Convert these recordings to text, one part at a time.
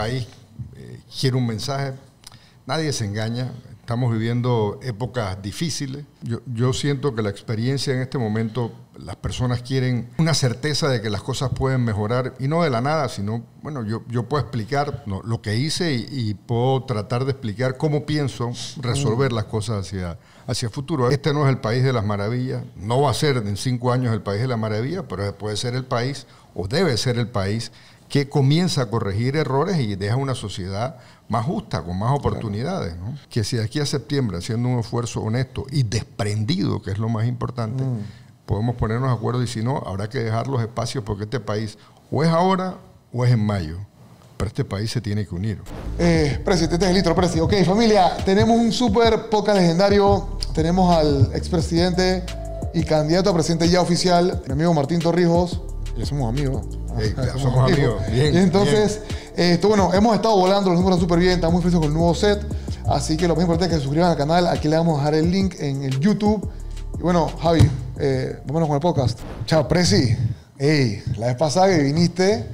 país quiere eh, un mensaje. Nadie se engaña. Estamos viviendo épocas difíciles. Yo, siento que la experiencia en este momento, las personas quieren una certeza de que las cosas pueden mejorar y no de la nada, sino, bueno, yo, puedo explicar lo que hice y, puedo tratar de explicar cómo pienso resolver las cosas hacia, hacia el futuro. Este no es el país de las maravillas, no va a ser en cinco años el país de las maravillas, pero puede ser el país o debe ser el país que comienza a corregir errores y deja una sociedad más justa, con más oportunidades. Que si de aquí a septiembre, haciendo un esfuerzo honesto y desprendido, que es lo más importante, mm. podemos ponernos de acuerdo y si no, habrá que dejar los espacios porque este país o es ahora o es en mayo. Pero este país se tiene que unir. Presidente, eh, presidente este es litro, Ok, familia, tenemos un súper poca legendario. Tenemos al expresidente y candidato a presidente ya oficial, mi amigo Martín Torrijos, eh, somos amigos. Eh, somos, amigos. Bien, entonces, Esto, bueno, hemos estado volando, los números súper bien, estamos muy felices con el nuevo set. Así que lo más importante es que se suscriban al canal. Aquí le vamos a dejar el link en el YouTube. Y bueno, Javi, eh, vámonos con el podcast. Chao, Presi. Hey, la vez pasada que viniste,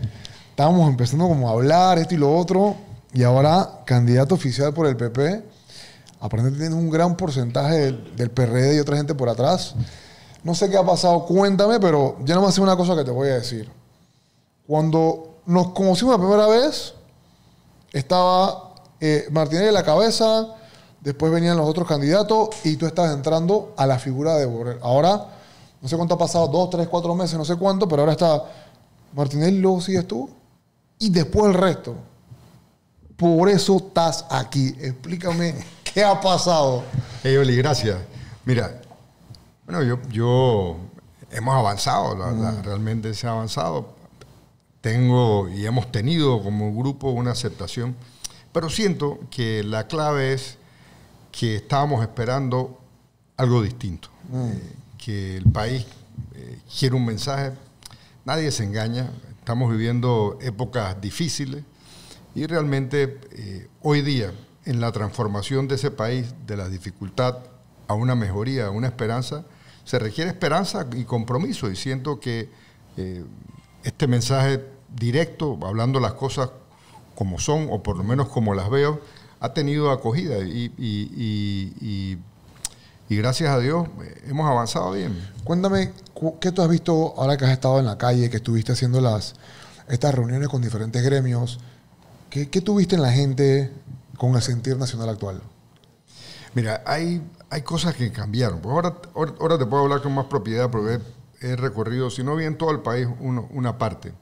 estábamos empezando como a hablar esto y lo otro. Y ahora, candidato oficial por el PP. Aparentemente tienes un gran porcentaje del, del PRD y otra gente por atrás. No sé qué ha pasado, cuéntame, pero ya no me hace una cosa que te voy a decir. Cuando nos conocimos la primera vez, estaba eh, Martínez en la cabeza, después venían los otros candidatos y tú estás entrando a la figura de Borrell. Ahora, no sé cuánto ha pasado, dos, tres, cuatro meses, no sé cuánto, pero ahora está Martínez, luego sigues tú y después el resto. Por eso estás aquí. Explícame qué ha pasado. Hey, Oli, gracias. Mira, bueno, yo, yo hemos avanzado, realmente se ha avanzado. Tengo y hemos tenido como grupo una aceptación, pero siento que la clave es que estábamos esperando algo distinto, que el país eh, quiere un mensaje, nadie se engaña, estamos viviendo épocas difíciles y realmente eh, hoy día en la transformación de ese país, de la dificultad a una mejoría, a una esperanza, se requiere esperanza y compromiso. Y siento que eh, este mensaje directo, hablando las cosas como son, o por lo menos como las veo, ha tenido acogida. y, y, gracias a Dios eh, hemos avanzado bien. Cuéntame, ¿qué tú has visto ahora que has estado en la calle, que estuviste haciendo las, estas reuniones con diferentes gremios? ¿Qué, qué tuviste en la gente con el sentir nacional actual? Mira, hay hay cosas que cambiaron. Pues ahora, ahora, te puedo hablar con más propiedad porque he recorrido, si no bien todo el país, una parte.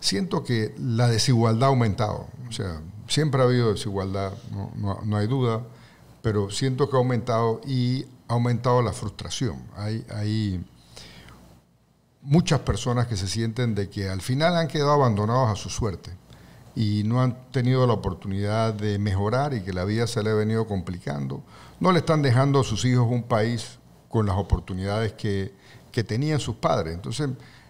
Siento que la desigualdad ha aumentado. O sea, siempre ha habido desigualdad, no, hay duda, pero siento que ha aumentado y ha aumentado la frustración. Hay, hay muchas personas que se sienten de que al final han quedado abandonados a su suerte y no han tenido la oportunidad de mejorar y que la vida se le ha venido complicando no le están dejando a sus hijos un país con las oportunidades que, tenían sus padres. Entonces,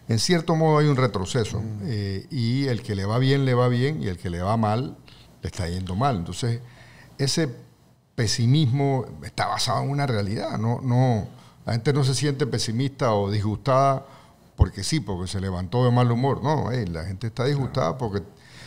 en cierto modo hay un retroceso mm. eh, y el que le va bien le va bien y el que le va mal le está yendo mal. Entonces, ese pesimismo está basado en una realidad, no, no, la gente no se siente pesimista o disgustada porque sí, porque se levantó de mal humor, no, la gente está disgustada porque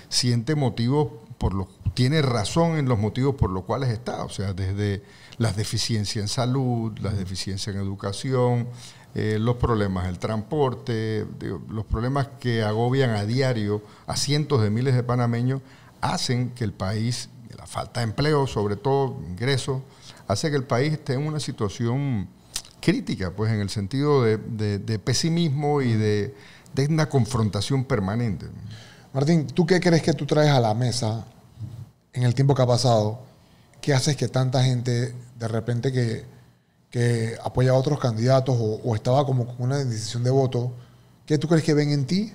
siente motivos por lo, tiene razón en los motivos por los cuales está, o sea, desde las deficiencias en salud, las deficiencias en educación, eh, los problemas del transporte, los problemas que agobian a diario a cientos de miles de panameños, hacen que el país, la falta de empleo, sobre todo ingresos, hace que el país esté en una situación crítica, pues en el sentido de, pesimismo y de, de una confrontación permanente. Martín, ¿tú qué crees que tú traes a la mesa en el tiempo que ha pasado? ¿Qué haces que tanta gente de repente que, apoya a otros candidatos o, estaba como con una decisión de voto, ¿qué tú crees que ven en ti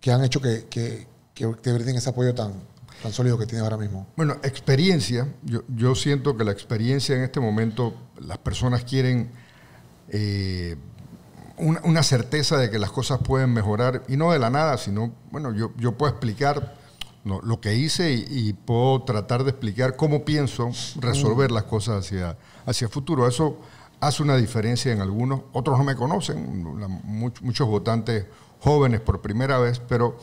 que han hecho que, te brinden ese apoyo tan, tan sólido que tienes ahora mismo? Bueno, experiencia. Yo, siento que la experiencia en este momento, las personas quieren... Eh, una, certeza de que las cosas pueden mejorar, y no de la nada, sino, bueno, yo, yo puedo explicar lo que hice y, puedo tratar de explicar cómo pienso resolver mm. las cosas hacia, hacia el futuro. Eso hace una diferencia en algunos, otros no me conocen, muchos votantes jóvenes por primera vez, pero,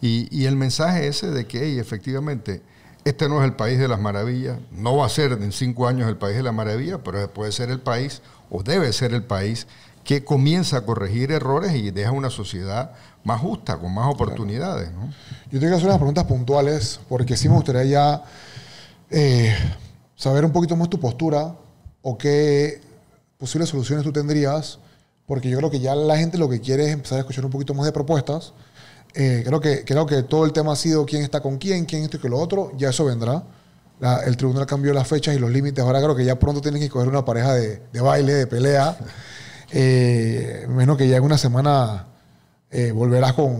y, el mensaje ese de que, efectivamente, este no es el país de las maravillas, no va a ser en cinco años el país de la maravilla, pero puede ser el país o debe ser el país que comienza a corregir errores y deja una sociedad más justa, con más oportunidades. Yo tengo que hacer unas preguntas puntuales, porque sí me gustaría ya eh, saber un poquito más tu postura o qué posibles soluciones tú tendrías, porque yo creo que ya la gente lo que quiere es empezar a escuchar un poquito más de propuestas. Eh, creo, que, creo que todo el tema ha sido quién está con quién, quién esto y que lo otro, ya eso vendrá. el tribunal cambió las fechas y los límites, ahora creo que ya pronto tienen que escoger una pareja de baile, de pelea. Eh, menos que ya en una semana eh, volverás con,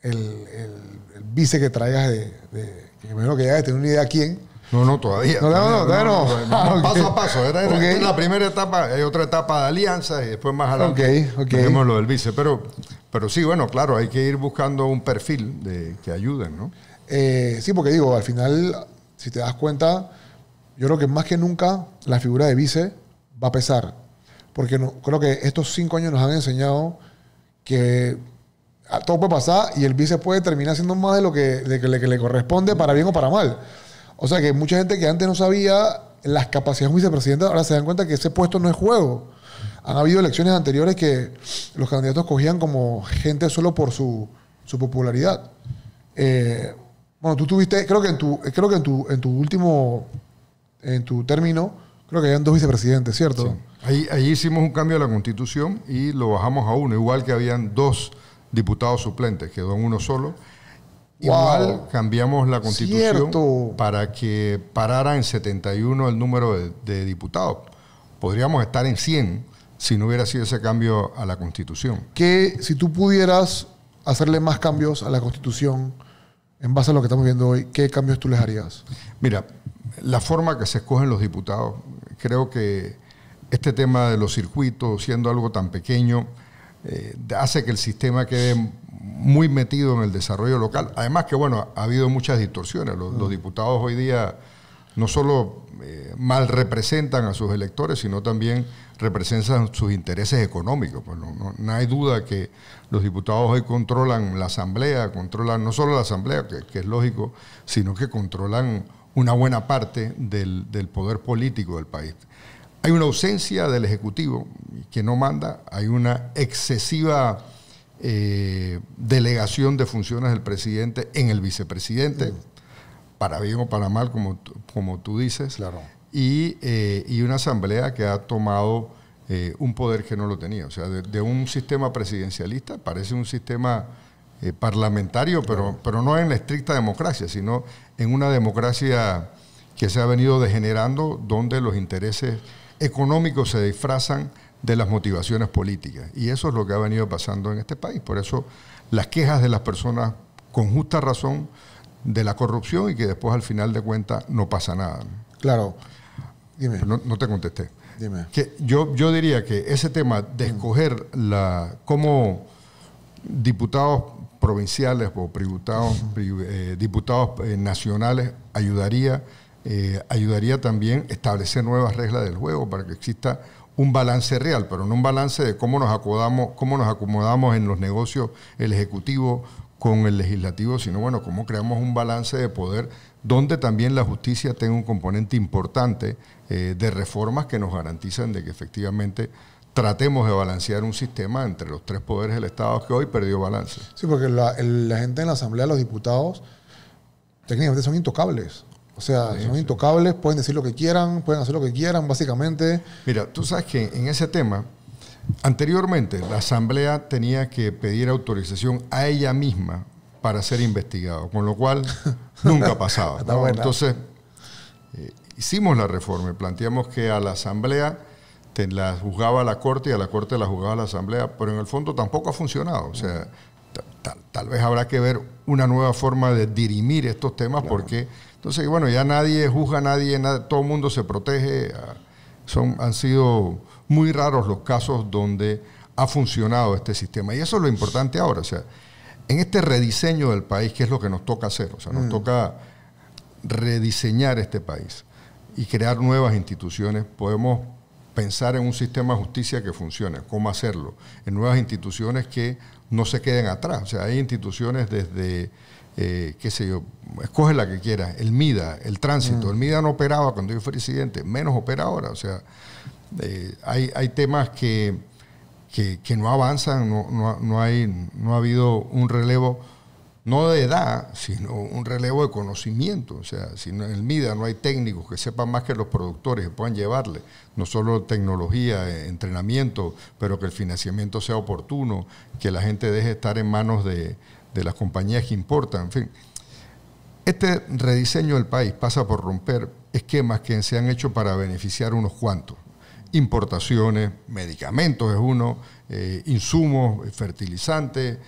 el, vice que traigas de, que menos que ya tener una idea quién. No, no, todavía. No, no, no. Ah, paso a paso. Era, la primera etapa, hay otra etapa de alianza y después más adelante ok. tenemos lo del vice. Pero, pero sí, bueno, claro, hay que ir buscando un perfil de, que ayuden, ¿no? Eh, sí, porque digo, al final, si te das cuenta, yo creo que más que nunca la figura de vice va a pesar porque no, creo que estos cinco años nos han enseñado que ah, todo puede pasar y el vice puede terminar siendo más de lo que, le, corresponde, para bien o para mal. O sea que mucha gente que antes no sabía las capacidades de un vicepresidente, ahora se dan cuenta que ese puesto no es juego. Han habido elecciones anteriores que los candidatos cogían como gente solo por su, su popularidad. Eh, bueno, tú tuviste, creo que en tu, creo que en tu, en tu último, en tu término, Creo que habían dos vicepresidentes, ¿cierto? Ahí, hicimos un cambio a la constitución y lo bajamos a uno, igual que habían dos diputados suplentes, quedó en uno solo. Igual cambiamos la constitución para que parara en 71 el número de, diputados. Podríamos estar en 100 si no hubiera sido ese cambio a la constitución. Que si tú pudieras hacerle más cambios a la constitución en base a lo que estamos viendo hoy, ¿qué cambios tú les harías? Mira, la forma que se escogen los diputados Creo que este tema de los circuitos, siendo algo tan pequeño, eh, hace que el sistema quede muy metido en el desarrollo local. Además que, bueno, ha habido muchas distorsiones. Los, mm. diputados hoy día no solo eh, mal representan a sus electores, sino también representan sus intereses económicos. Pues no, hay duda que los diputados hoy controlan la Asamblea, controlan no solo la Asamblea, que es lógico, sino que controlan una buena parte del, poder político del país. Hay una ausencia del Ejecutivo que no manda, hay una excesiva eh, delegación de funciones del presidente en el vicepresidente, mm. para bien o para mal, como, como tú dices, claro. Eh, y, una asamblea que ha tomado eh, un poder que no lo tenía. O sea, de, un sistema presidencialista parece un sistema parlamentario, pero, pero no en la estricta democracia, sino en una democracia que se ha venido degenerando, donde los intereses económicos se disfrazan de las motivaciones políticas. Y eso es lo que ha venido pasando en este país. Por eso las quejas de las personas con justa razón de la corrupción y que después al final de cuentas no pasa nada. Claro. Dime. No, te contesté. Dime. yo, yo diría que ese tema de mm. escoger la, como diputados provinciales o eh, diputados eh, nacionales ayudaría, eh, ayudaría también establecer nuevas reglas del juego para que exista un balance real, pero no un balance de cómo nos acomodamos, cómo nos acomodamos en los negocios el Ejecutivo con el Legislativo, sino bueno, cómo creamos un balance de poder donde también la justicia tenga un componente importante de reformas que nos garantizan de que efectivamente tratemos de balancear un sistema entre los tres poderes del Estado que hoy perdió balance. Sí, porque la, gente en la Asamblea, los diputados, técnicamente son intocables. O sea, son intocables, pueden decir lo que quieran, pueden hacer lo que quieran, básicamente. Mira, tú sabes que en ese tema, anteriormente la Asamblea tenía que pedir autorización a ella misma para ser investigado, con lo cual nunca pasaba. Entonces, eh, hicimos la reforma, y planteamos que a la Asamblea la juzgaba la Corte y a la Corte la juzgaba la Asamblea, pero en el fondo tampoco ha funcionado. O sea, tal, vez habrá que ver una nueva forma de dirimir estos temas porque, entonces, bueno, ya nadie juzga a nadie, todo el mundo se protege. Ah, son, han sido muy raros los casos donde ha funcionado este sistema. Y eso es lo importante ahora. O sea, en este rediseño del país, ¿qué es lo que nos toca hacer? O sea, nos mm. toca rediseñar este país y crear nuevas instituciones. Podemos pensar en un sistema de justicia que funcione, cómo hacerlo, en nuevas instituciones que no se queden atrás. O sea, hay instituciones desde, eh, qué sé yo, escoge la que quieras, el MIDA, el tránsito. Mm. El MIDA no operaba cuando yo fui presidente, menos opera ahora. O sea, eh, hay, temas que, que, no avanzan, hay, no ha habido un relevo no de edad, sino un relevo de conocimiento. O sea, si en el MIDA no hay técnicos que sepan más que los productores, que puedan llevarle, no solo tecnología, eh, entrenamiento, pero que el financiamiento sea oportuno, que la gente deje estar en manos de, las compañías que importan, en fin. Este rediseño del país pasa por romper esquemas que se han hecho para beneficiar unos cuantos. Importaciones, medicamentos es uno, eh, insumos, fertilizantes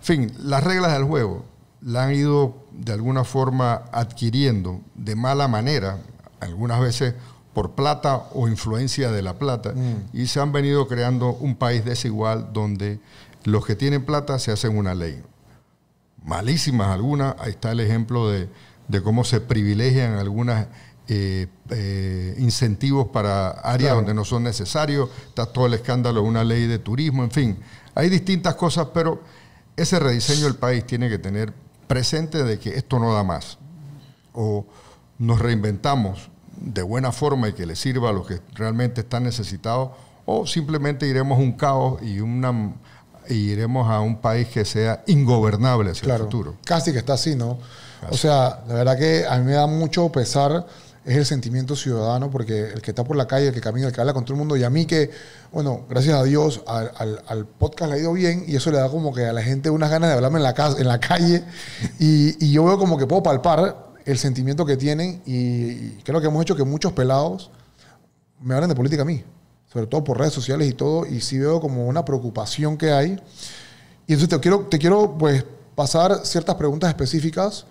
fin, las reglas del juego la han ido de alguna forma adquiriendo de mala manera, algunas veces por plata o influencia de la plata, mm. y se han venido creando un país desigual donde los que tienen plata se hacen una ley. Malísimas algunas, ahí está el ejemplo de, cómo se privilegian algunas eh, eh, incentivos para áreas donde no son necesarios, está todo el escándalo de una ley de turismo, en fin, hay distintas cosas, pero ese rediseño del país tiene que tener presente de que esto no da más. O nos reinventamos de buena forma y que le sirva a los que realmente están necesitados, o simplemente iremos a un caos y una y iremos a un país que sea ingobernable hacia el futuro. Casi que está así, ¿no? O sea, la verdad que a mí me da mucho pesar es el sentimiento ciudadano, porque el que está por la calle, el que camina, el que habla con todo el mundo, y a mí que, bueno, gracias a Dios, al, podcast le ha ido bien, y eso le da como que a la gente unas ganas de hablarme en la, casa, en la calle, y, yo veo como que puedo palpar el sentimiento que tienen, y, creo que hemos hecho que muchos pelados me hablen de política a mí, sobre todo por redes sociales y todo, y sí veo como una preocupación que hay. Y entonces te quiero, te quiero pues, pasar ciertas preguntas específicas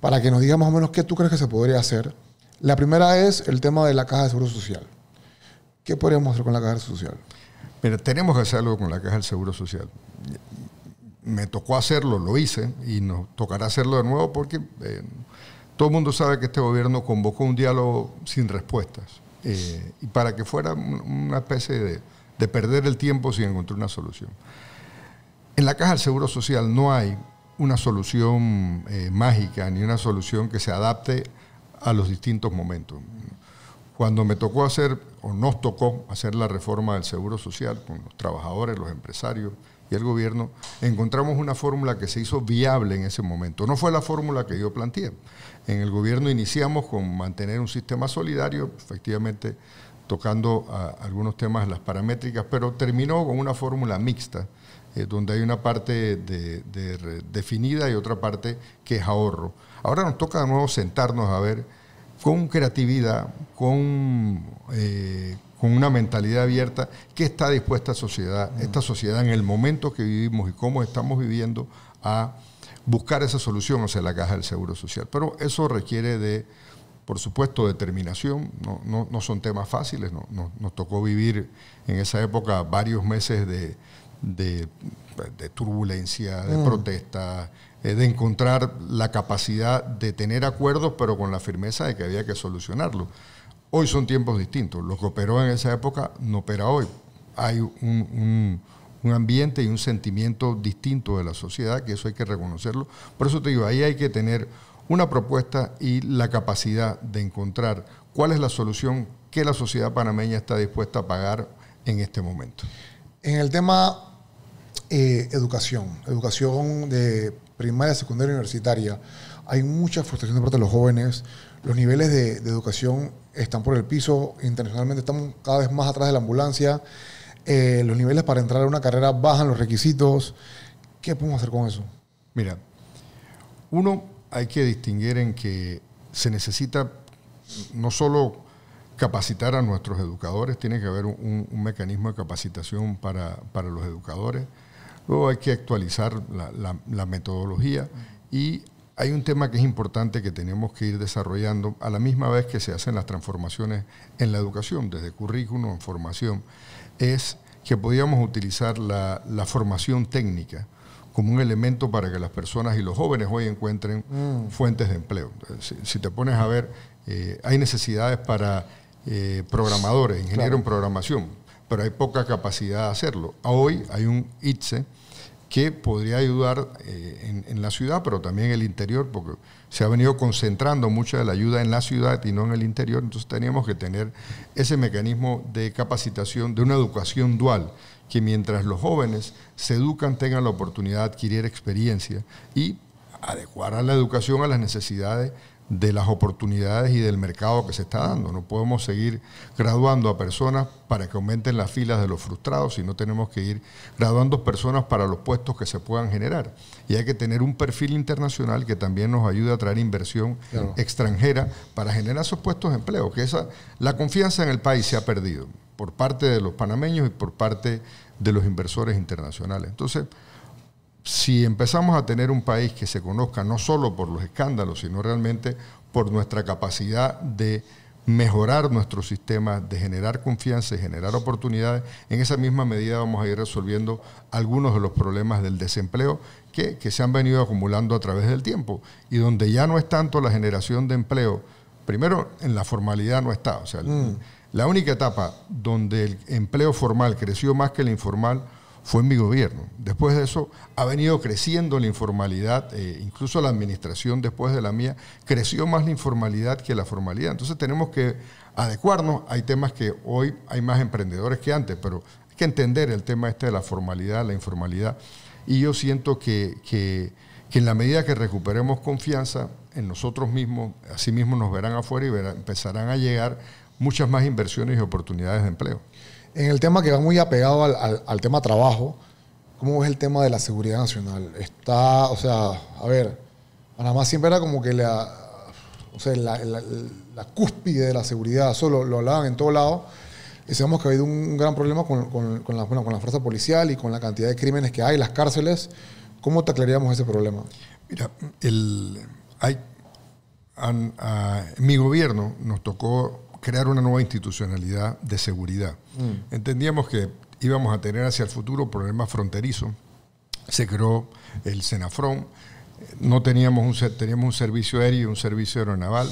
para que nos digas más o menos qué tú crees que se podría hacer la primera es el tema de la caja de seguro social. ¿Qué podríamos hacer con la caja de seguro social? Mira, tenemos que hacer algo con la caja del seguro social. Me tocó hacerlo, lo hice y nos tocará hacerlo de nuevo porque eh, todo el mundo sabe que este gobierno convocó un diálogo sin respuestas eh, y para que fuera una especie de, perder el tiempo sin encontrar una solución. En la caja del seguro social no hay una solución eh, mágica ni una solución que se adapte a los distintos momentos. Cuando me tocó hacer, o nos tocó hacer la reforma del Seguro Social con los trabajadores, los empresarios y el gobierno, encontramos una fórmula que se hizo viable en ese momento. No fue la fórmula que yo planteé. En el gobierno iniciamos con mantener un sistema solidario, efectivamente tocando algunos temas las paramétricas, pero terminó con una fórmula mixta eh, donde hay una parte definida y otra parte que es ahorro. Ahora nos toca de nuevo sentarnos a ver con creatividad, con, eh, con una mentalidad abierta, qué está dispuesta sociedad, mm. esta sociedad en el momento que vivimos y cómo estamos viviendo a buscar esa solución, o sea, la caja del Seguro Social. Pero eso requiere de, por supuesto, determinación, no, no son temas fáciles, no, nos tocó vivir en esa época varios meses de, de, turbulencia, de mm. protesta, eh, de encontrar la capacidad de tener acuerdos, pero con la firmeza de que había que solucionarlo. Hoy son tiempos distintos. Lo que operó en esa época no opera hoy. Hay un, un, un, ambiente y un sentimiento distinto de la sociedad, que eso hay que reconocerlo. Por eso te digo, ahí hay que tener una propuesta y la capacidad de encontrar cuál es la solución que la sociedad panameña está dispuesta a pagar en este momento. En el tema eh, educación, educación de primaria, secundaria, universitaria. Hay mucha frustración de parte de los jóvenes. Los niveles de, educación están por el piso. Internacionalmente estamos cada vez más atrás de la ambulancia. Eh, los niveles para entrar a una carrera bajan los requisitos. ¿Qué podemos hacer con eso? Mira, uno hay que distinguir en que se necesita no solo capacitar a nuestros educadores, tiene que haber un, mecanismo de capacitación para los educadores Luego hay que actualizar la, metodología y hay un tema que es importante que tenemos que ir desarrollando a la misma vez que se hacen las transformaciones en la educación, desde currículum, en formación, es que podíamos utilizar la, formación técnica como un elemento para que las personas y los jóvenes hoy encuentren mm. fuentes de empleo. Si, te pones a ver, eh, hay necesidades para eh, programadores, ingenieros en programación, pero hay poca capacidad de hacerlo. Hoy hay un ITSE, que podría ayudar eh, en, en, la ciudad, pero también en el interior, porque se ha venido concentrando mucha de la ayuda en la ciudad y no en el interior, entonces teníamos que tener ese mecanismo de capacitación, de una educación dual, que mientras los jóvenes se educan tengan la oportunidad de adquirir experiencia y adecuar a la educación a las necesidades de las oportunidades y del mercado que se está dando. No podemos seguir graduando a personas para que aumenten las filas de los frustrados, sino tenemos que ir graduando personas para los puestos que se puedan generar. Y hay que tener un perfil internacional que también nos ayude a traer inversión extranjera para generar esos puestos de empleo, que la confianza en el país se ha perdido por parte de los panameños y por parte de los inversores internacionales. Entonces, si empezamos a tener un país que se conozca no solo por los escándalos, sino realmente por nuestra capacidad de mejorar nuestro sistema, de generar confianza y generar oportunidades, en esa misma medida vamos a ir resolviendo algunos de los problemas del desempleo que, se han venido acumulando a través del tiempo y donde ya no es tanto la generación de empleo, primero en la formalidad no está, o sea, mm. la única etapa donde el empleo formal creció más que el informal, fue en mi gobierno. Después de eso ha venido creciendo la informalidad, eh, incluso la administración después de la mía creció más la informalidad que la formalidad. Entonces tenemos que adecuarnos. Hay temas que hoy hay más emprendedores que antes, pero hay que entender el tema este de la formalidad, la informalidad. Y yo siento que, en la medida que recuperemos confianza en nosotros mismos, así mismo nos verán afuera y empezarán a llegar muchas más inversiones y oportunidades de empleo. En el tema que va muy apegado al, tema trabajo, ¿cómo ves el tema de la seguridad nacional? Está, o sea, a ver, Panamá siempre era como que la, o sea, la, cúspide de la seguridad, eso lo, hablaban en todo lado. Y sabemos que ha habido un, gran problema con, con, la, con, la, fuerza policial y con la cantidad de crímenes que hay, las cárceles. ¿Cómo te taclearíamos ese problema? Mira, el, hay, ah, mi gobierno nos tocó crear una nueva institucionalidad de seguridad. Mm. Entendíamos que íbamos a tener hacia el futuro problemas fronterizos. Se creó el Senafrón. No teníamos un, teníamos un servicio aéreo y un servicio aeronaval.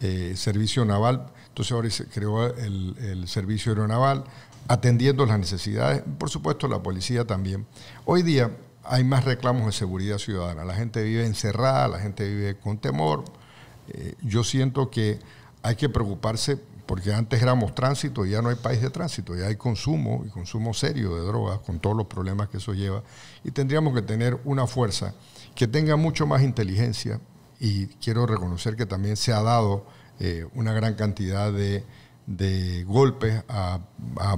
Eh, servicio naval. Entonces ahora se creó el, servicio aeronaval atendiendo las necesidades. Por supuesto, la policía también. Hoy día hay más reclamos de seguridad ciudadana. La gente vive encerrada, la gente vive con temor. Eh, yo siento que hay que preocuparse porque antes éramos tránsito y ya no hay país de tránsito, ya hay consumo y consumo serio de drogas con todos los problemas que eso lleva y tendríamos que tener una fuerza que tenga mucho más inteligencia y quiero reconocer que también se ha dado eh, una gran cantidad de, golpes a,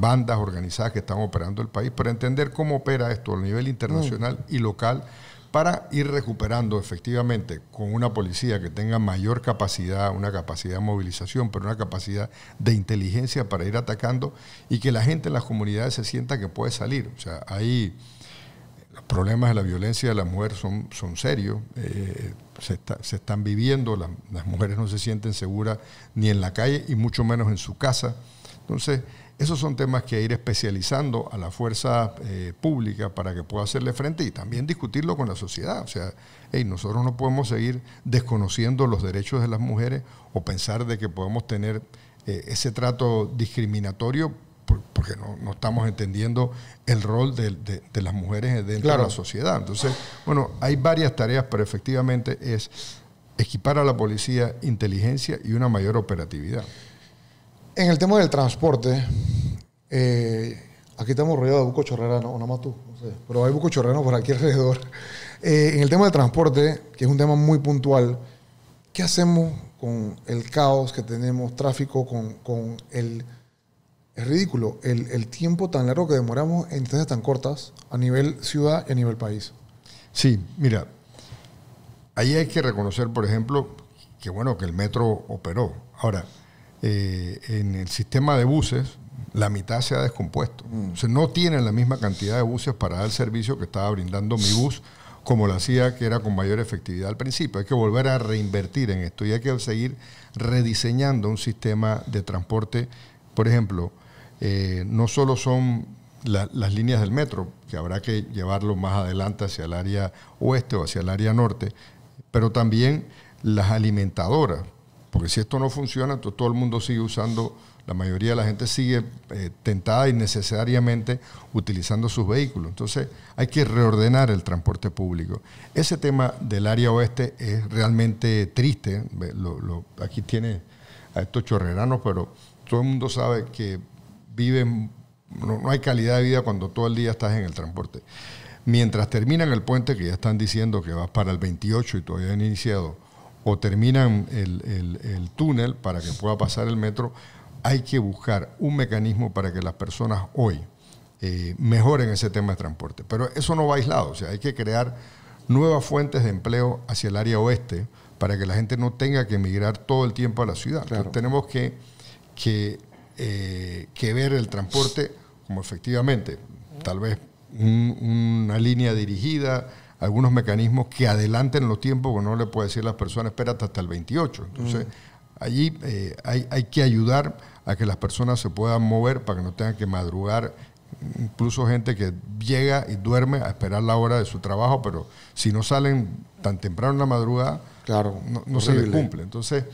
bandas organizadas que están operando el país, para entender cómo opera esto a nivel internacional mm. y local para ir recuperando efectivamente con una policía que tenga mayor capacidad, una capacidad de movilización, pero una capacidad de inteligencia para ir atacando y que la gente en las comunidades se sienta que puede salir. O sea, ahí los problemas de la violencia de la mujer son, son serios, eh, se, están viviendo, las mujeres no se sienten seguras ni en la calle y mucho menos en su casa. Entonces, esos son temas que ir especializando a la fuerza eh, pública para que pueda hacerle frente y también discutirlo con la sociedad. O sea, nosotros no podemos seguir desconociendo los derechos de las mujeres o pensar de que podemos tener eh, ese trato discriminatorio porque no, estamos entendiendo el rol de, las mujeres dentro de la sociedad. Entonces, bueno, hay varias tareas, pero efectivamente es equipar a la policía inteligencia y una mayor operatividad. En el tema del transporte, eh, aquí estamos rodeados de buco chorrerano, nada más tú, no sé, pero hay buco chorrerano por aquí alrededor. Eh, en el tema del transporte, que es un tema muy puntual, ¿qué hacemos con el caos que tenemos, tráfico, con, con el... Es ridículo el, tiempo tan largo que demoramos en distancias tan cortas a nivel ciudad y a nivel país. Sí, mira, ahí hay que reconocer, por ejemplo, que bueno, que el metro operó. Ahora, eh, en el sistema de buses, la mitad se ha descompuesto. Mm. O sea, no tienen la misma cantidad de buses para dar el servicio que estaba brindando mi bus como lo hacía, que era con mayor efectividad al principio. Hay que volver a reinvertir en esto y hay que seguir rediseñando un sistema de transporte. Por ejemplo, eh, no solo son las líneas del metro, que habrá que llevarlo más adelante hacia el área oeste o hacia el área norte, pero también las alimentadoras, porque si esto no funciona, todo el mundo sigue usando la mayoría de la gente sigue eh, tentada innecesariamente utilizando sus vehículos. Entonces hay que reordenar el transporte público. Ese tema del área oeste es realmente triste. aquí tiene a estos chorreranos, pero todo el mundo sabe que viven, no, hay calidad de vida cuando todo el día estás en el transporte. Mientras terminan el puente, que ya están diciendo que vas para el 28 y todavía han iniciado, o terminan el túnel para que pueda pasar el metro, hay que buscar un mecanismo para que las personas hoy eh, mejoren ese tema de transporte. Pero eso no va aislado, o sea, hay que crear nuevas fuentes de empleo hacia el área oeste para que la gente no tenga que emigrar todo el tiempo a la ciudad. tenemos que, que, eh, que, ver el transporte como efectivamente, tal vez una línea dirigida, algunos mecanismos que adelanten los tiempos, porque no le puede decir a las personas, espera hasta el 28. Entonces, mm. allí eh, hay, hay, que ayudar a que las personas se puedan mover para que no tengan que madrugar. Incluso gente que llega y duerme a esperar la hora de su trabajo, pero si no salen tan temprano en la madrugada, claro, no, se les cumple. Entonces,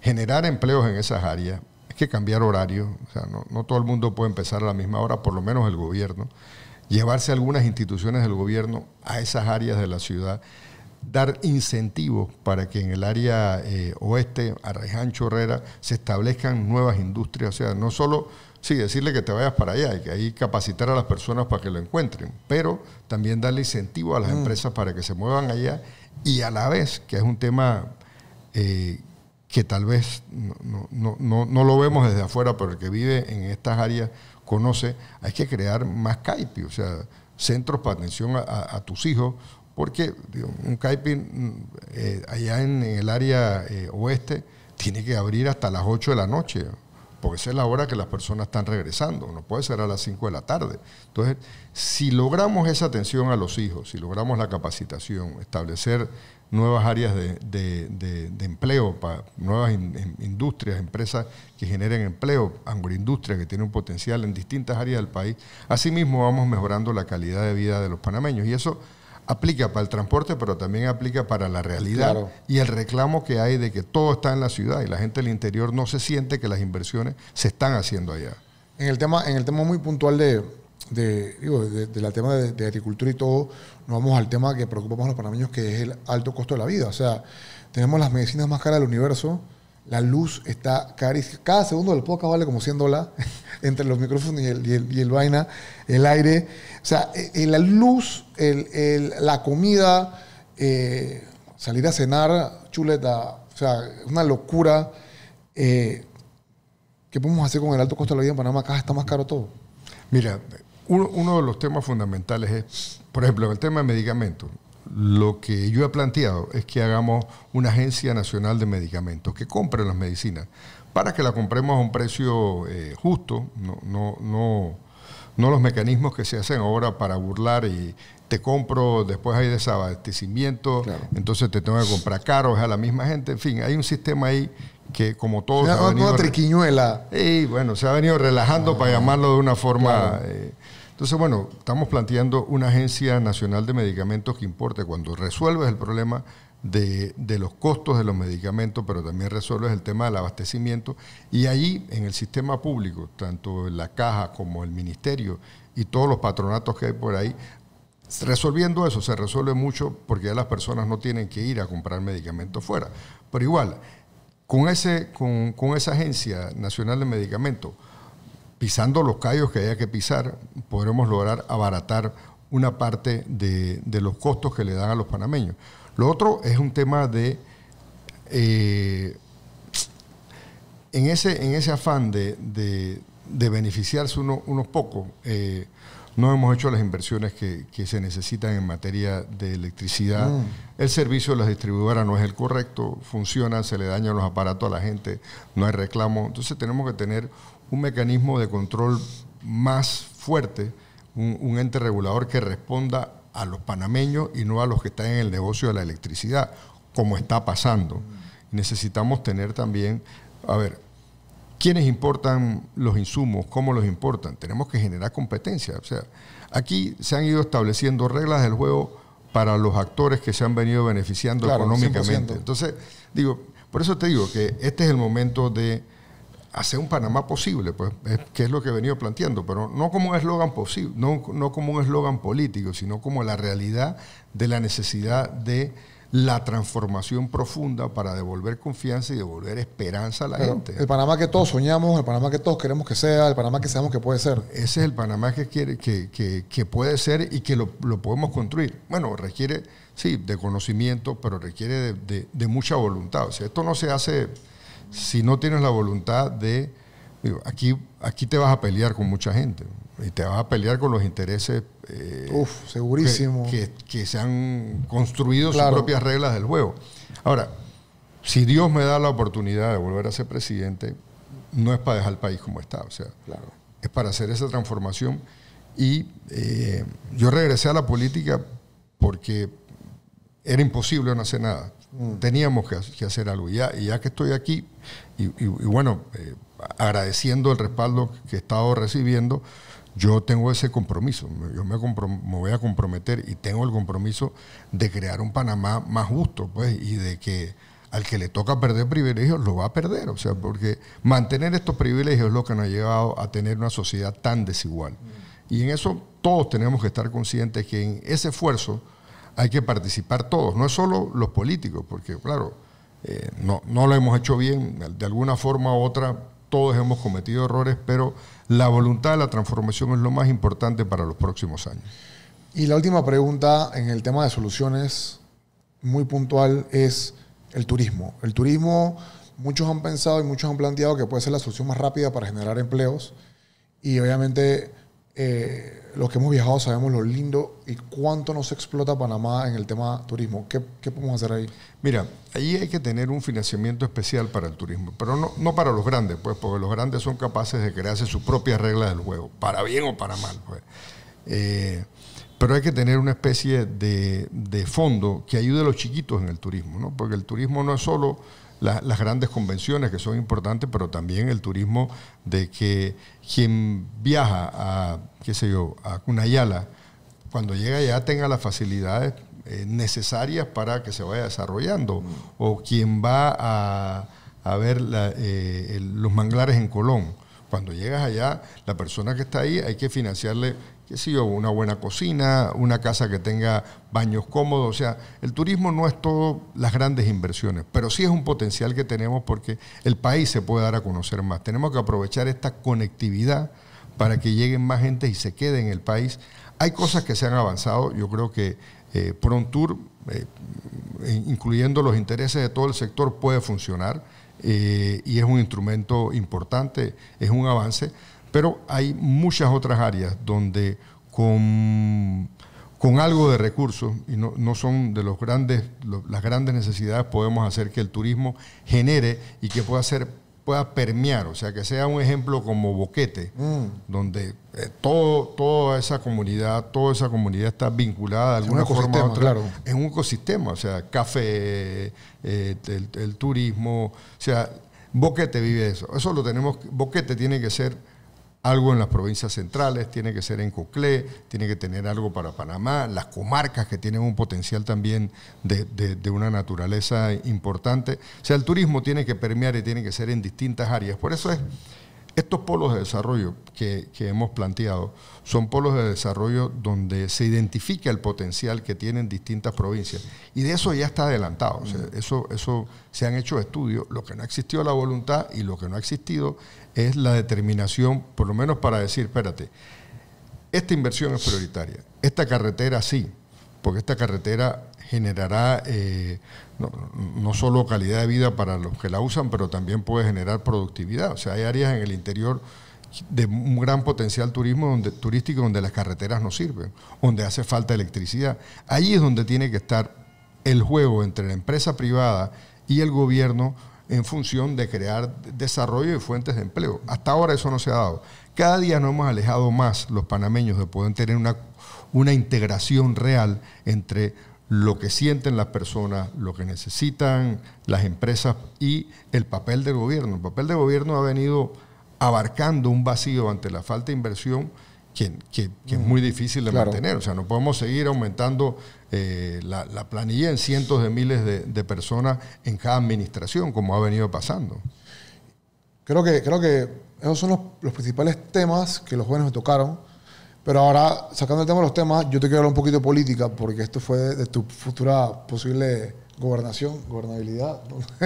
generar empleos en esas áreas, es que cambiar horario, no, no todo el mundo puede empezar a la misma hora, por lo menos el gobierno, llevarse algunas instituciones del gobierno a esas áreas de la ciudad dar incentivos para que en el área eh, oeste, Arraiján, Chorrera, se establezcan nuevas industrias. O sea, no solo, sí, decirle que te vayas para allá y que ahí capacitar a las personas para que lo encuentren, pero también darle incentivo a las mm. empresas para que se muevan allá y a la vez, que es un tema eh, que tal vez no, lo vemos desde afuera, pero el que vive en estas áreas conoce, hay que crear más CAIPI, o sea, centros para atención a tus hijos, porque un caipir mm, eh, allá en, el área eh, oeste tiene que abrir hasta las 8 de la noche, porque esa es la hora que las personas están regresando, no puede ser a las 5 de la tarde. Entonces, si logramos esa atención a los hijos, si logramos la capacitación, establecer nuevas áreas de, empleo, para nuevas industrias, empresas que generen empleo, agroindustria que tiene un potencial en distintas áreas del país, asimismo vamos mejorando la calidad de vida de los panameños. Y eso aplica para el transporte, pero también aplica para la realidad y el reclamo que hay de que todo está en la ciudad y la gente del interior no se siente que las inversiones se están haciendo allá. En el tema, en el tema muy puntual de, de, la tema de, agricultura y todo, nos vamos al tema que preocupamos a los panameños, que es el alto costo de la vida. O sea, tenemos las medicinas más caras del universo, la luz está carísima. Cada segundo del podcast vale como 100 entre los micrófonos y el, vaina, el aire. O sea, e, e, la luz, la comida, eh, salir a cenar, chuleta. O sea, una locura. Eh, ¿Qué podemos hacer con el alto costo de la vida en Panamá? Acá está más caro todo. Mira, uno, uno de los temas fundamentales es, por ejemplo, el tema de medicamentos lo que yo he planteado es que hagamos una agencia nacional de medicamentos que compre las medicinas para que la compremos a un precio eh, justo, no, no, no, los mecanismos que se hacen ahora para burlar y te compro, después hay desabastecimiento, entonces te tengo que comprar es a la misma gente, en fin, hay un sistema ahí que como todos... triquiñuela. Y bueno, se ha venido relajando ah, para llamarlo de una forma... Eh, entonces, bueno, estamos planteando una agencia nacional de medicamentos que importe cuando resuelves el problema de, los costos de los medicamentos, pero también resuelves el tema del abastecimiento. Y ahí, en el sistema público, tanto la caja como el ministerio y todos los patronatos que hay por ahí, resolviendo eso se resuelve mucho porque ya las personas no tienen que ir a comprar medicamentos fuera. Pero igual, con, ese, con, con esa agencia nacional de medicamentos, pisando los callos que haya que pisar, podremos lograr abaratar una parte de, los costos que le dan a los panameños. Lo otro es un tema de... Eh, en, ese, en ese afán de, beneficiarse unos pocos, eh, no hemos hecho las inversiones que, se necesitan en materia de electricidad. Mm. El servicio de las distribuidoras no es el correcto, funciona, se le dañan los aparatos a la gente, no hay reclamo. Entonces tenemos que tener un mecanismo de control más fuerte, un, ente regulador que responda a los panameños y no a los que están en el negocio de la electricidad, como está pasando. Necesitamos tener también, a ver, ¿quiénes importan los insumos? ¿Cómo los importan? Tenemos que generar competencia. O sea, aquí se han ido estableciendo reglas del juego para los actores que se han venido beneficiando económicamente. Entonces, digo, por eso te digo que este es el momento de hacer un Panamá posible, pues, que es lo que he venido planteando, pero no como un eslogan posible, no, no como un eslogan político, sino como la realidad de la necesidad de la transformación profunda para devolver confianza y devolver esperanza a la gente. El Panamá que todos soñamos, el Panamá que todos queremos que sea, el Panamá que sabemos que puede ser. Ese es el Panamá que, quiere, que, puede ser y que lo, podemos construir. Bueno, requiere, sí, de conocimiento, pero requiere de, mucha voluntad. O esto no se hace si no tienes la voluntad de... aquí, aquí te vas a pelear con mucha gente y te vas a pelear con los intereses eh, Uf, segurísimo. Que, se han construido sus propias reglas del juego. Ahora, si Dios me da la oportunidad de volver a ser presidente, no es para dejar el país como está, o sea, es para hacer esa transformación. Y eh, yo regresé a la política porque era imposible no hacer nada. Mm. Teníamos que, hacer algo. Y ya, y ya que estoy aquí, y, bueno, eh, agradeciendo el respaldo que he estado recibiendo, yo tengo ese compromiso. Yo me, me, voy a comprometer y tengo el compromiso de crear un Panamá más justo, pues, y de que al que le toca perder privilegios lo va a perder. O sea, porque mantener estos privilegios es lo que nos ha llevado a tener una sociedad tan desigual. Mm. Y en eso todos tenemos que estar conscientes que en ese esfuerzo hay que participar todos, no es solo los políticos, porque claro, eh, no, no lo hemos hecho bien, de alguna forma u otra todos hemos cometido errores, pero la voluntad de la transformación es lo más importante para los próximos años. Y la última pregunta en el tema de soluciones, muy puntual, es el turismo. El turismo, muchos han pensado y muchos han planteado que puede ser la solución más rápida para generar empleos. Y obviamente eh, los que hemos viajado sabemos lo lindo y cuánto nos explota Panamá en el tema turismo. ¿Qué, podemos hacer ahí? Mira, ahí hay que tener un financiamiento especial para el turismo, pero no, para los grandes, pues, porque los grandes son capaces de crearse sus propias reglas del juego, para bien o para mal. Pues. Eh, pero hay que tener una especie de, de fondo que ayude a los chiquitos en el turismo, ¿no? porque el turismo no es solo las grandes convenciones que son importantes, pero también el turismo de que quien viaja a, qué sé yo, a Cunayala, cuando llega allá tenga las facilidades eh, necesarias para que se vaya desarrollando. Mm. O quien va a, ver eh, los manglares en Colón. Cuando llegas allá, la persona que está ahí hay que financiarle que sé yo, una buena cocina, una casa que tenga baños cómodos. O sea, el turismo no es todo las grandes inversiones, pero sí es un potencial que tenemos porque el país se puede dar a conocer más. Tenemos que aprovechar esta conectividad para que lleguen más gente y se quede en el país. Hay cosas que se han avanzado, yo creo que eh, Prontour, eh, incluyendo los intereses de todo el sector, puede funcionar eh, y es un instrumento importante, es un avance. Pero hay muchas otras áreas donde con, con algo de recursos, y no, son de los grandes, las grandes necesidades, podemos hacer que el turismo genere y que pueda ser pueda permear, o sea, que sea un ejemplo como Boquete, mm. donde eh, todo, toda esa comunidad, toda esa comunidad está vinculada de alguna forma a otra, claro. en un ecosistema, o sea, café, eh, el, el, turismo, o sea, Boquete vive eso, eso lo tenemos, Boquete tiene que ser algo en las provincias centrales, tiene que ser en Cuclé, tiene que tener algo para Panamá, las comarcas que tienen un potencial también de, una naturaleza importante. O sea, el turismo tiene que permear y tiene que ser en distintas áreas. Por eso es, estos polos de desarrollo que, hemos planteado son polos de desarrollo donde se identifica el potencial que tienen distintas provincias. Y de eso ya está adelantado. Mm. eso, eso se han hecho estudios. Lo que no ha existió la voluntad y lo que no ha existido es la determinación, por lo menos para decir, espérate, esta inversión es prioritaria, esta carretera sí, porque esta carretera generará eh, no, solo calidad de vida para los que la usan, pero también puede generar productividad. O sea, hay áreas en el interior de un gran potencial turístico donde las carreteras no sirven, donde hace falta electricidad. Ahí es donde tiene que estar el juego entre la empresa privada y el gobierno en función de crear desarrollo y fuentes de empleo. Hasta ahora eso no se ha dado. Cada día nos hemos alejado más los panameños de poder tener una, una integración real entre lo que sienten las personas, lo que necesitan las empresas y el papel del gobierno. El papel del gobierno ha venido abarcando un vacío ante la falta de inversión que, es mm. muy difícil de mantener. O sea, no podemos seguir aumentando eh, la, planilla en cientos de miles de, personas en cada administración, como ha venido pasando. Creo que, creo que esos son los, principales temas que los jóvenes me tocaron. Pero ahora, sacando el tema de los temas, yo te quiero hablar un poquito de política, porque esto fue de, tu futura posible gobernación, gobernabilidad,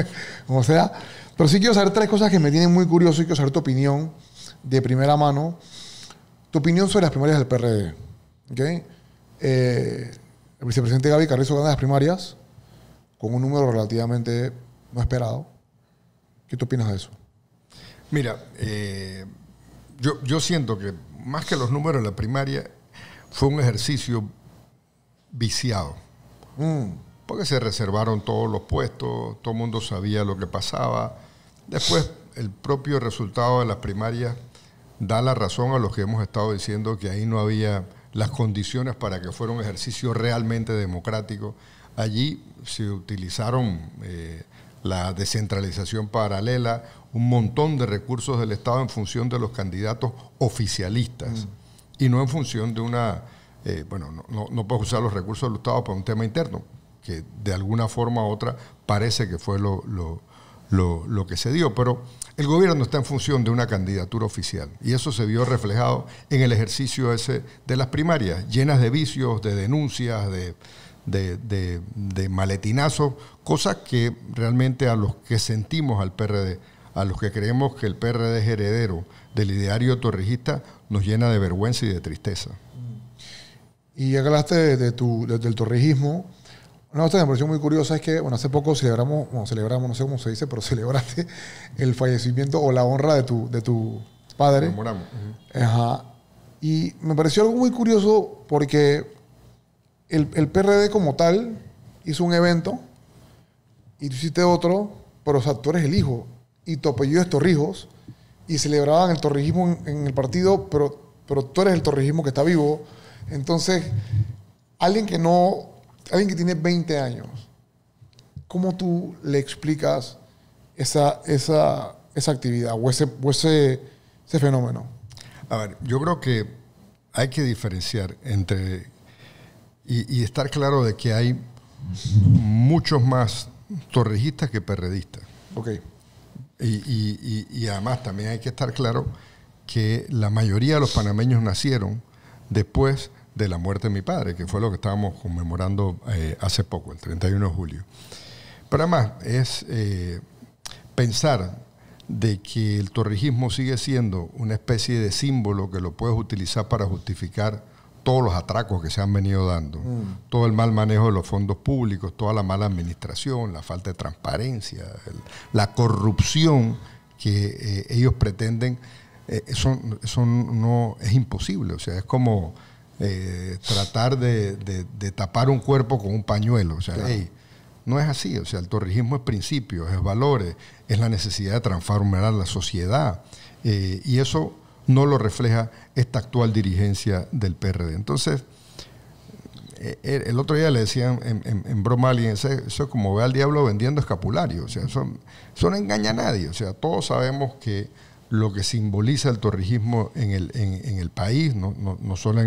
como sea. Pero sí quiero saber tres cosas que me tienen muy curioso y quiero saber tu opinión de primera mano. Tu opinión sobre las primarias del PRD. Eh, el vicepresidente Gaby Carrizo ganó las primarias con un número relativamente no esperado. ¿Qué tú opinas de eso? Mira, eh, yo, yo siento que más que los números de la primaria, fue un ejercicio viciado. Mm. Porque se reservaron todos los puestos, todo el mundo sabía lo que pasaba. Después, el propio resultado de las primarias da la razón a los que hemos estado diciendo que ahí no había las condiciones para que fuera un ejercicio realmente democrático. Allí se utilizaron eh, la descentralización paralela, un montón de recursos del Estado en función de los candidatos oficialistas mm. y no en función de una, eh, bueno, no, puedo usar los recursos del Estado para un tema interno, que de alguna forma u otra parece que fue lo, lo, que se dio. Pero el gobierno está en función de una candidatura oficial y eso se vio reflejado en el ejercicio ese de las primarias, llenas de vicios, de denuncias, de, de, maletinazos, cosas que realmente a los que sentimos al PRD, a los que creemos que el PRD es heredero del ideario torrijista, nos llena de vergüenza y de tristeza. Y hablaste de tu, del torrijismo una cosa que me pareció muy curiosa es que, bueno, hace poco celebramos, celebramos, no sé cómo se dice, pero celebraste el fallecimiento o la honra de tu, de tu padre. Ajá. Y me pareció algo muy curioso porque el, el, PRD como tal hizo un evento y tú hiciste otro, pero o sea, tú eres el hijo y tu apellido es Torrijos y celebraban el torrijismo en, en el partido, pero, pero tú eres el torrijismo que está vivo. Entonces, alguien que no alguien que tiene 20 años, ¿cómo tú le explicas esa, esa, actividad o, ese, o ese, fenómeno? A ver, yo creo que hay que diferenciar entre y, estar claro de que hay muchos más torrejistas que perredistas. Ok. Y, y, además también hay que estar claro que la mayoría de los panameños nacieron después de la muerte de mi padre, que fue lo que estábamos conmemorando eh, hace poco, el 31 de julio. Pero además es eh, pensar de que el torrijismo sigue siendo una especie de símbolo que lo puedes utilizar para justificar todos los atracos que se han venido dando, mm. todo el mal manejo de los fondos públicos, toda la mala administración, la falta de transparencia, la corrupción que eh, ellos pretenden, eso, eso no es imposible, o sea, es como eh, tratar de, tapar un cuerpo con un pañuelo. O sea, no es así. O sea, el torrijismo es principios, es valores, es la necesidad de transformar la sociedad. Eh, y eso no lo refleja esta actual dirigencia del PRD. Entonces, eh, eh, el otro día le decían en, en, broma eso es como ve al diablo vendiendo escapulario. O sea, eso, eso no engaña a nadie. O sea, todos sabemos que lo que simboliza el torrijismo en el, en, el país, no, solo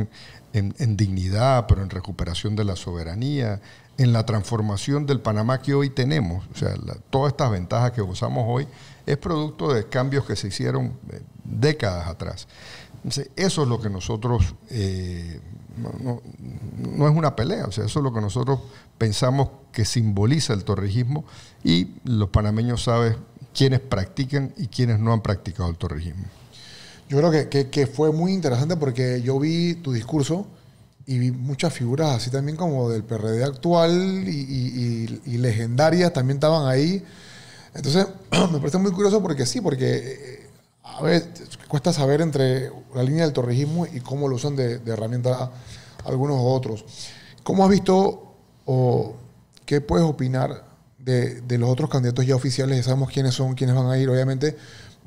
en, dignidad, pero en recuperación de la soberanía, en la transformación del Panamá que hoy tenemos. O sea, todas estas ventajas que gozamos hoy es producto de cambios que se hicieron eh, décadas atrás. eso es lo que nosotros, eh, no, no, es una pelea, o sea, eso es lo que nosotros pensamos que simboliza el torrijismo y los panameños, saben quienes practican y quienes no han practicado el torregismo Yo creo que, fue muy interesante porque yo vi tu discurso y vi muchas figuras así también como del PRD actual y, legendarias también estaban ahí. Entonces, me parece muy curioso porque sí, porque eh, a veces cuesta saber entre la línea del torregismo y cómo lo usan de, de herramienta algunos otros. ¿Cómo has visto o qué puedes opinar de, de, los otros candidatos ya oficiales, ya sabemos quiénes son, quiénes van a ir. Obviamente,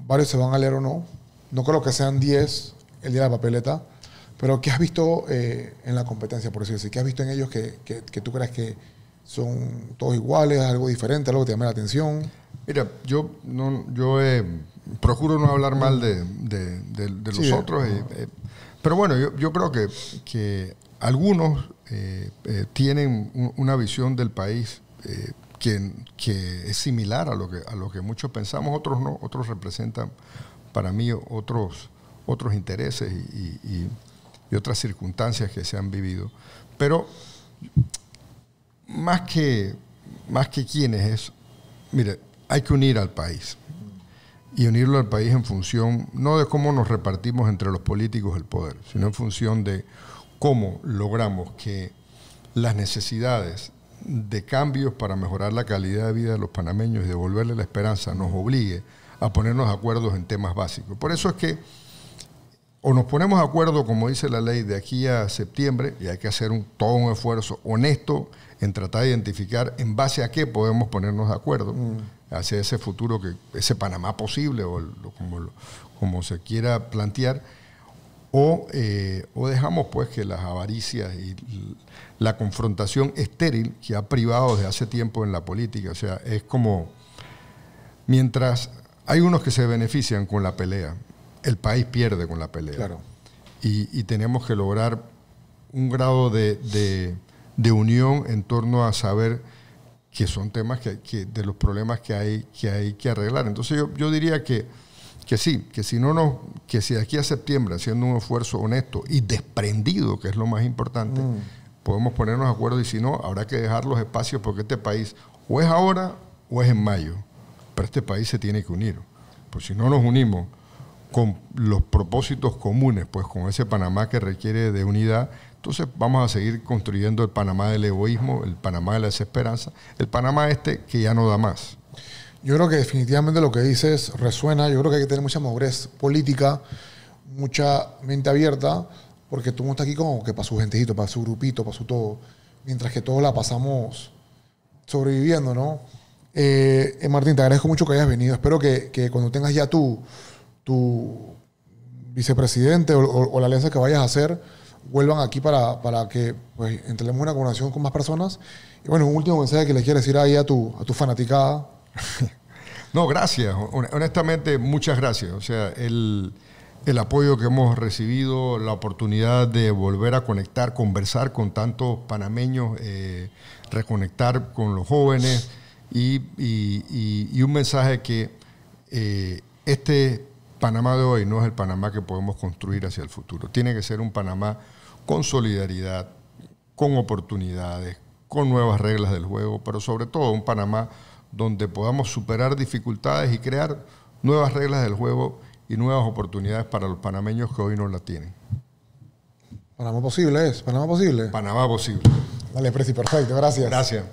varios se van a leer o no. No creo que sean 10 el día de la papeleta, pero ¿qué has visto eh, en la competencia, por decirlo así? ¿Qué has visto en ellos que, que, tú crees que son todos iguales, algo diferente, algo que te llame la atención? Mira, yo, no, yo eh, procuro no hablar mal de, de, de, los eh. otros, pero bueno, yo, yo creo que, que algunos tienen una visión del país que, es similar a lo que, a lo que muchos pensamos, otros no, otros representan para mí otros, otros intereses y, otras circunstancias que se han vivido. Pero más que, más que quiénes es, mire, hay que unir al país y unirlo al país en función no de cómo nos repartimos entre los políticos el poder, sino en función de cómo logramos que las necesidades de cambios para mejorar la calidad de vida de los panameños y devolverle la esperanza nos obligue a ponernos de acuerdo en temas básicos. Por eso es que o nos ponemos de acuerdo, como dice la ley, de aquí a septiembre, y hay que hacer un, todo un esfuerzo honesto en tratar de identificar en base a qué podemos ponernos de acuerdo mm. hacia ese futuro, que ese Panamá posible, o como, como se quiera plantear eh, o, dejamos pues que las avaricias y la confrontación estéril que ha privado desde hace tiempo en la política, o sea, es como mientras hay unos que se benefician con la pelea, el país pierde con la pelea. Y, tenemos que lograr un grado de, unión en torno a saber que son temas que, de los problemas que hay que, hay que arreglar. Entonces yo diría que que sí, que si no nos, que si de aquí a septiembre, haciendo un esfuerzo honesto y desprendido, que es lo más importante, mm. podemos ponernos de acuerdo y si no, habrá que dejar los espacios porque este país o es ahora o es en mayo. Pero este país se tiene que unir. Pues si no nos unimos con los propósitos comunes, pues con ese Panamá que requiere de unidad, entonces vamos a seguir construyendo el Panamá del egoísmo, el Panamá de la desesperanza, el Panamá este que ya no da más. Yo creo que definitivamente lo que dices resuena. Yo creo que hay que tener mucha madurez política, mucha mente abierta, porque tú aquí como que para su gentecito, para su grupito, para su todo. Mientras que todos la pasamos sobreviviendo, ¿no? Eh, eh Martín, te agradezco mucho que hayas venido. Espero que, que cuando tengas ya tu, tu vicepresidente o, la alianza que vayas a hacer, vuelvan aquí para, que pues, entremos una comunicación con más personas. Y bueno, un último mensaje que le quiero decir ahí a tu, a tu fanaticada no, gracias. Honestamente, muchas gracias. O sea, el, apoyo que hemos recibido, la oportunidad de volver a conectar, conversar con tantos panameños, eh, reconectar con los jóvenes y, un mensaje que eh, este Panamá de hoy no es el Panamá que podemos construir hacia el futuro. Tiene que ser un Panamá con solidaridad, con oportunidades, con nuevas reglas del juego, pero sobre todo un Panamá donde podamos superar dificultades y crear nuevas reglas del juego y nuevas oportunidades para los panameños que hoy no la tienen. Panamá posible es, Panamá posible. Panamá posible. Dale, Preci, perfecto, gracias. Gracias.